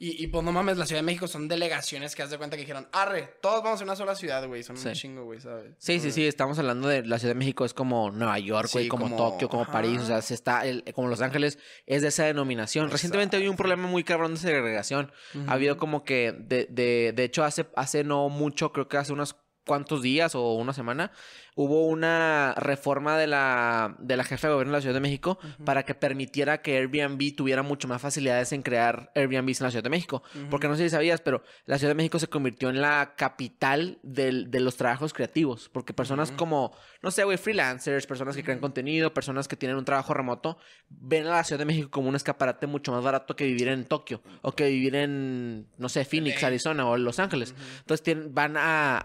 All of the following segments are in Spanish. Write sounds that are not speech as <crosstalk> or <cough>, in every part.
Y, y, pues no mames, la Ciudad de México son delegaciones que haz de cuenta que dijeron, arre, todos vamos a una sola ciudad, güey. Son un chingo, güey, ¿sabes? Sí, sí, sí. Estamos hablando de la Ciudad de México, es como Nueva York, güey, como, Tokio, como París, o sea, se está, como Los Ángeles, es de esa denominación. Recientemente hubo un problema muy cabrón de segregación. Ha habido como que, de, de, de hecho, hace, hace no mucho, creo que hace unas cuántos días o una semana, hubo una reforma de la, de la jefa de gobierno de la Ciudad de México para que permitiera que Airbnb tuviera mucho más facilidades en crear Airbnb en la Ciudad de México. Porque no sé si sabías, pero la Ciudad de México se convirtió en la capital de los trabajos creativos. Porque personas como, no sé, güey, freelancers, personas que crean contenido, personas que tienen un trabajo remoto, ven a la Ciudad de México como un escaparate mucho más barato que vivir en Tokio o que vivir en, no sé, Phoenix, Arizona o Los Ángeles. Entonces van a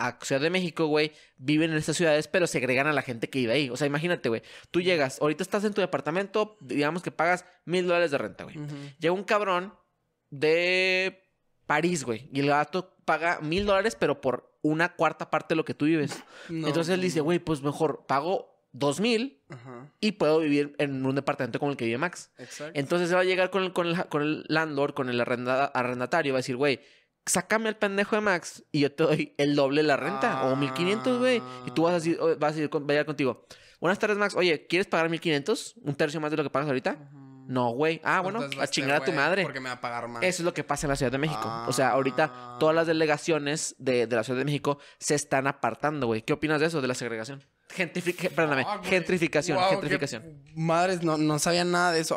a Ciudad de México, güey, viven en estas ciudades, pero segregan a la gente que vive ahí. O sea, imagínate, güey, tú llegas, ahorita estás en tu departamento, digamos que pagas mil dólares de renta, güey. Llega un cabrón de París, güey, y el gato paga mil dólares, pero por una cuarta parte de lo que tú vives. <laughs> Entonces él dice, güey, pues mejor pago dos mil y puedo vivir en un departamento como el que vive Max. Entonces se va a llegar con el, con el, con el landlord, con el arrendatario, va a decir, güey, sácame al pendejo de Max y yo te doy el doble de la renta o 1500, ah. güey. Y tú vas a, vas a ir contigo. Buenas tardes, Max. Oye, ¿quieres pagar 1500? ¿Un tercio más de lo que pagas ahorita? No, güey. Ah, bueno, a este chingar a tu madre. Porque me va a pagar más. Eso es lo que pasa en la Ciudad de México. O sea, ahorita ah. todas las delegaciones de, la Ciudad de México se están apartando, güey. ¿Qué opinas de eso, de la segregación? Gentrificación... perdóname, gentrificación, gentrificación. Madres, no, no sabía nada de eso.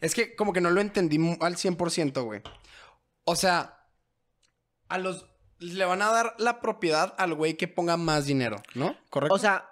es que como que no lo entendí al 100%, güey. O sea, a los le van a dar la propiedad al güey que ponga más dinero, ¿no? Correcto. O sea,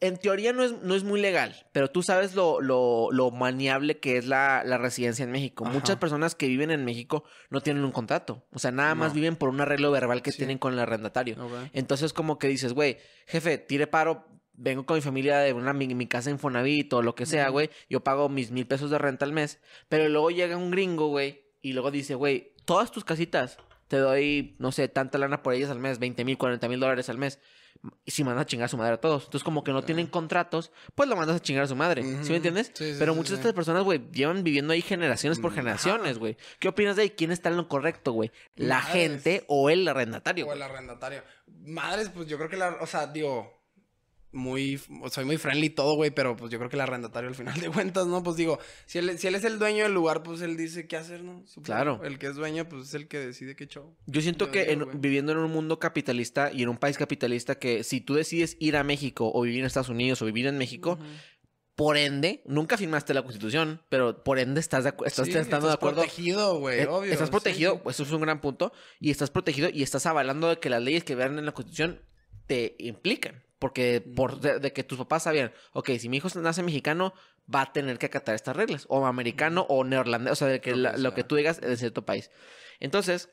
en teoría no es, no es muy legal, pero tú sabes lo, lo, maniable que es la, residencia en México. Muchas personas que viven en México no tienen un contrato. O sea, nada más viven por un arreglo verbal que tienen con el arrendatario. Entonces, como que dices, güey, jefe, tire paro, vengo con mi familia de una, mi, casa en Fonavit o lo que sea, güey. Yo pago mis mil pesos de renta al mes. Pero luego llega un gringo, güey, y luego dice, güey, todas tus casitas te doy, no sé, tanta lana por ellas al mes, 20 mil, 40 mil dólares al mes. Y si mandas a chingar a su madre a todos. Entonces, como que no tienen contratos, pues lo mandas a chingar a su madre. ¿Sí me entiendes? Pero muchas de estas personas, güey, llevan viviendo ahí generaciones por mm, generaciones, güey. ¿Qué opinas de ahí? ¿Quién está en lo correcto, güey? ¿La gente o el arrendatario? O el arrendatario. Madres, pues yo creo que la. O sea, digo, muy, soy muy friendly todo, güey, pero pues yo creo que el arrendatario al final de <laughs> cuentas, ¿no? Pues digo, si él, si él es el dueño del lugar, pues él dice qué hacer, ¿no? Claro. El que es dueño, pues es el que decide qué show. Yo siento que viviendo en un mundo capitalista y en un país capitalista que si tú decides ir a México o vivir en Estados Unidos o vivir en México, Por ende, nunca firmaste la constitución, pero por ende estás, de acuerdo. estando estás de acuerdo. protegido, güey, eh, obvio. Estás protegido, pues eso es un gran punto. Y estás protegido y estás avalando de que las leyes que vean en la constitución te implican. Porque por de, que tus papás sabían, ok, si mi hijo nace mexicano, va a tener que acatar estas reglas. O americano o neerlandés. O sea, de que lo que tú digas es de cierto país. Entonces,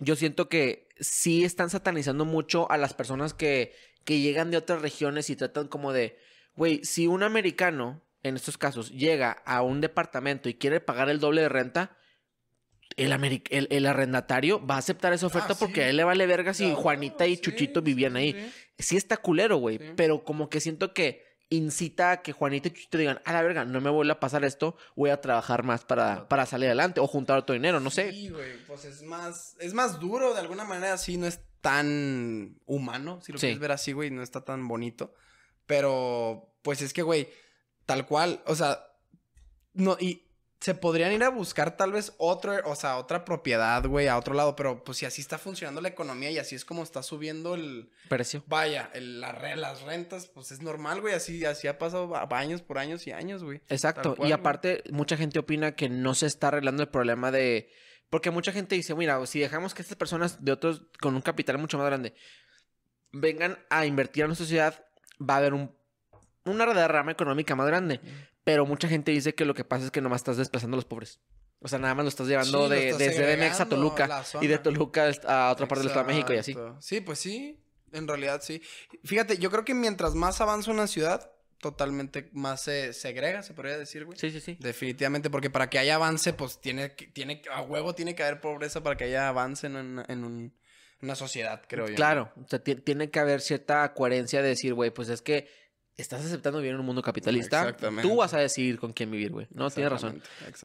yo siento que sí están satanizando mucho a las personas que, que llegan de otras regiones y tratan como de, güey, si un americano, en estos casos, llega a un departamento y quiere pagar el doble de renta, el, arrendatario va a aceptar esa oferta ah, porque a él le vale verga si Juanita y Chuchito vivían ahí. Sí, está culero, güey, pero como que siento que incita a que Juanita y Chuchito digan, a la verga, no me vuelva a pasar esto, voy a trabajar más para, para salir adelante o juntar otro dinero, no sé. Sí, güey, pues es más, es más duro de alguna manera, sí, no es tan humano, si lo quieres ver así, güey, no está tan bonito, pero pues es que, güey, tal cual, o sea, no, y se podrían ir a buscar tal vez otro, o sea, otra propiedad, güey, a otro lado, pero pues si así está funcionando la economía y así es como está subiendo el precio. Vaya, las rentas, pues es normal, güey, así, así ha pasado años por años y años, güey. Exacto, y aparte mucha gente opina que no se está arreglando el problema de... Porque mucha gente dice, mira, si dejamos que estas personas de otros con un capital mucho más grande vengan a invertir en nuestra sociedad, va a haber un, una derrama económica más grande. Pero mucha gente dice que lo que pasa es que nomás estás desplazando a los pobres. O sea, nada más lo estás llevando desde DMX a Toluca y de Toluca a otra parte del Estado de México y así. Sí, pues sí, en realidad sí. Fíjate, yo creo que mientras más avanza una ciudad, totalmente más se segrega, se podría decir, güey. Sí, sí, sí. Definitivamente, porque para que haya avance, pues tiene, tiene a huevo tiene que haber pobreza para que haya avance en, una sociedad, creo yo. Claro, o sea, tiene que haber cierta coherencia de decir, güey, pues es que estás aceptando vivir en un mundo capitalista. Tú vas a decidir con quién vivir, güey. No, tienes razón.